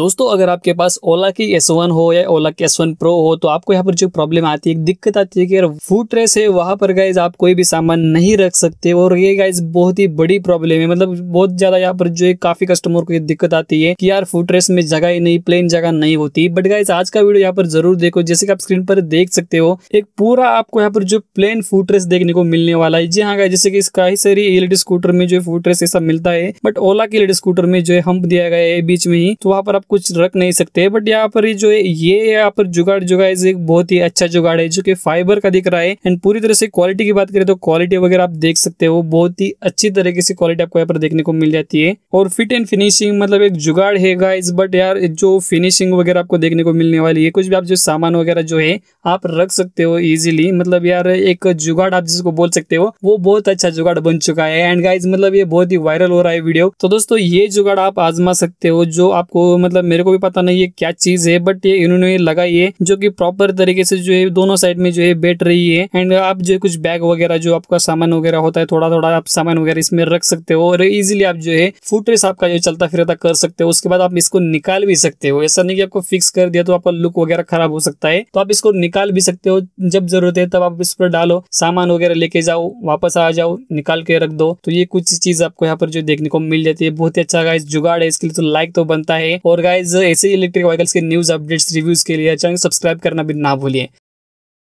दोस्तों अगर आपके पास ओला की एस हो या ओला की एस प्रो हो तो आपको यहाँ पर जो प्रॉब्लम आती है दिक्कत आती है कि फूट रेस है वहाँ पर गाइज आप कोई भी सामान नहीं रख सकते और ये गाइज बहुत ही बड़ी प्रॉब्लम है मतलब बहुत ज्यादा यहाँ पर जो है काफी कस्टमर को ये दिक्कत आती है कि यार फूट रेस में जगह ही नहीं प्लेन जगह नहीं होती बट गाइज आज का वीडियो यहाँ पर जरूर देखो जैसे कि आप स्क्रीन पर देख सकते हो एक पूरा आपको यहाँ पर जो प्लेन फूट रेस देखने को मिलने वाला है जी हाँ गाइज जैसे कि ही सारी इलेक्ट्रिक स्कूटर में जो है फूट रेस ऐसा मिलता है बट ओला के इलेक्ट्रिक स्कूटर में जो है हम्प दिया गया है बीच में ही तो वहाँ पर आप कुछ रख नहीं सकते बट यहाँ पर जो है ये यहाँ पर जुगाड़ जो एक बहुत ही अच्छा जुगाड़ है जो कि फाइबर का दिख रहा है एंड पूरी तरह से क्वालिटी की बात करें तो क्वालिटी वगैरह आप देख सकते हो बहुत ही अच्छी तरीके से क्वालिटी आपको यहाँ पर देखने को मिल जाती है और फिट एंड फिनिशिंग मतलब एक जुगाड़ है गाइज बट यार जो फिनिशिंग वगैरह आपको देखने को मिलने वाली है कुछ भी आप जो सामान वगैरह जो है आप रख सकते हो इजीली मतलब यार एक जुगाड़ आप जिसको बोल सकते हो वो बहुत अच्छा जुगाड़ बन चुका है एंड गाइज मतलब ये बहुत ही वायरल हो रहा है वीडियो तो दोस्तों ये जुगाड़ आप आजमा सकते हो जो आपको मतलब मतलब मेरे को भी पता नहीं है क्या चीज है बट ये इन्होंने लगाई है जो कि प्रॉपर तरीके से जो है दोनों साइड में जो है बैठ रही है एंड आप जो है कुछ बैग वगैरह जो आपका सामान वगैरह होता है थोड़ा थोड़ा आप सामान वगैरह इसमें रख सकते हो और इजिली आप जो है फुटरेस आपका जो चलता फिरता कर सकते हो उसके बाद आप इसको निकाल भी सकते हो ऐसा नहीं कि आपको फिक्स कर दिया तो आपका लुक वगैरह खराब हो सकता है तो आप इसको निकाल भी सकते हो जब जरूरत है तब आप इस पर डालो सामान वगैरह लेके जाओ वापस आ जाओ निकाल के रख दो तो ये कुछ चीज आपको यहाँ पर जो देखने को मिल जाती है बहुत ही अच्छा जुगाड़ है इसके लिए तो लाइक तो बनता है और और गाइज ऐसे इलेक्ट्रिक व्हीकल्स के न्यूज़ अपडेट्स रिव्यूज़ के लिए चैनल सब्सक्राइब करना भी ना भूलिए